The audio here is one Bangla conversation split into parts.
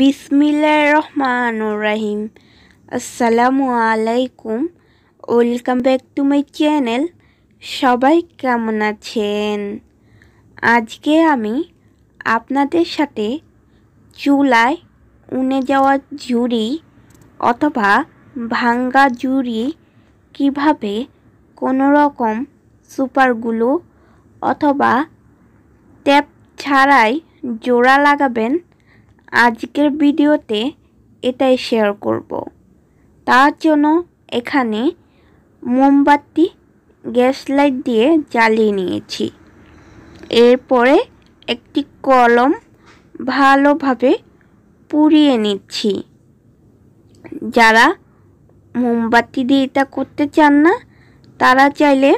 বিসমিল্লা রহমানুর রাহিম আসসালামু আলাইকুম welcome back to my channel সবাই কেমন আছেন আজকে আমি আপনাদের সাথে চুলায় উনে যাওয়া ঝুড়ি অথবা ভাঙ্গা জুড়ি কিভাবে কোনো রকম সুপারগুলো অথবা ট্যাপ ছাড়াই জোড়া লাগাবেন আজকের ভিডিওতে এটাই শেয়ার করব তার জন্য এখানে মোমবাতি গ্যাস লাইট দিয়ে জ্বালিয়ে নিয়েছি এরপরে একটি কলম ভালোভাবে পুড়িয়ে নিচ্ছি যারা মোমবাতি দিয়ে এটা করতে চান না তারা চাইলে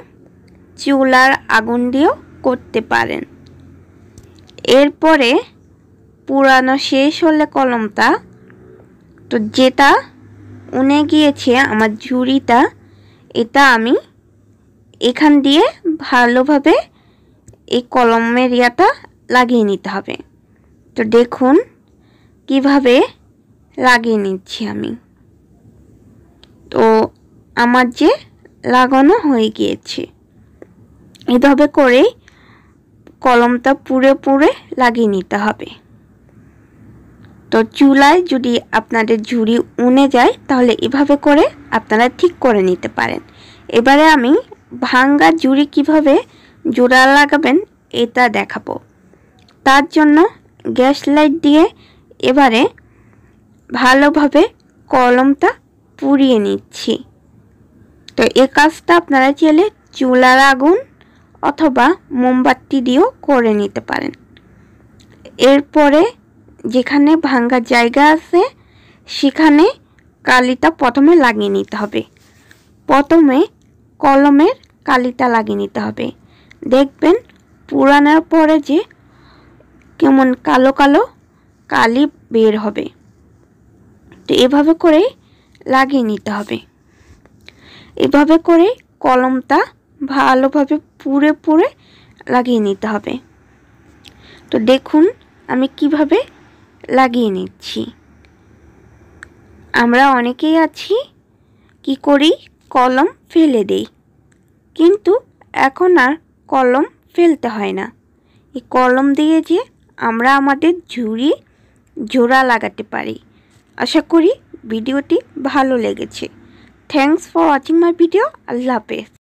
চুলার আগুন দিয়েও করতে পারেন এরপরে পুরানো শেষ হলে কলমটা তো যেটা উনে গিয়েছে আমার ঝুড়িটা এটা আমি এখান দিয়ে ভালোভাবে এই কলমের ইয়াটা লাগিয়ে নিতে হবে তো দেখুন কিভাবে লাগিয়ে নিচ্ছি আমি তো আমার যে লাগানো হয়ে গিয়েছে এভাবে করে কলমটা পুরে পুরে লাগিয়ে নিতে হবে তো চুলায় যদি আপনাদের ঝুড়ি উনে যায় তাহলে এভাবে করে আপনারা ঠিক করে নিতে পারেন এবারে আমি ভাঙ্গা ঝুড়ি কিভাবে জোড়া লাগাবেন এটা দেখাবো তার জন্য গ্যাস লাইট দিয়ে এবারে ভালোভাবে কলমটা পুড়িয়ে নিচ্ছি তো এ কাজটা আপনারা চাইলে চুলার আগুন অথবা মোমবাতি দিয়েও করে নিতে পারেন এরপরে যেখানে ভাঙ্গা জায়গা আছে সেখানে কালিটা প্রথমে লাগিয়ে নিতে হবে প্রথমে কলমের কালিটা লাগিয়ে নিতে হবে দেখবেন পুরানোর পরে যে কেমন কালো কালো কালি বের হবে তো এভাবে করে লাগিয়ে নিতে হবে এভাবে করে কলমটা ভালোভাবে পুরে পুরে লাগিয়ে নিতে হবে তো দেখুন আমি কিভাবে লাগিয়ে নিচ্ছি আমরা অনেকেই আছি কি করি কলম ফেলে দেই কিন্তু এখন আর কলম ফেলতে হয় না এই কলম দিয়ে যে আমরা আমাদের ঝুড়ি জোড়া লাগাতে পারি আশা করি ভিডিওটি ভালো লেগেছে thanks for watching my video আল্লাহ হাফেজ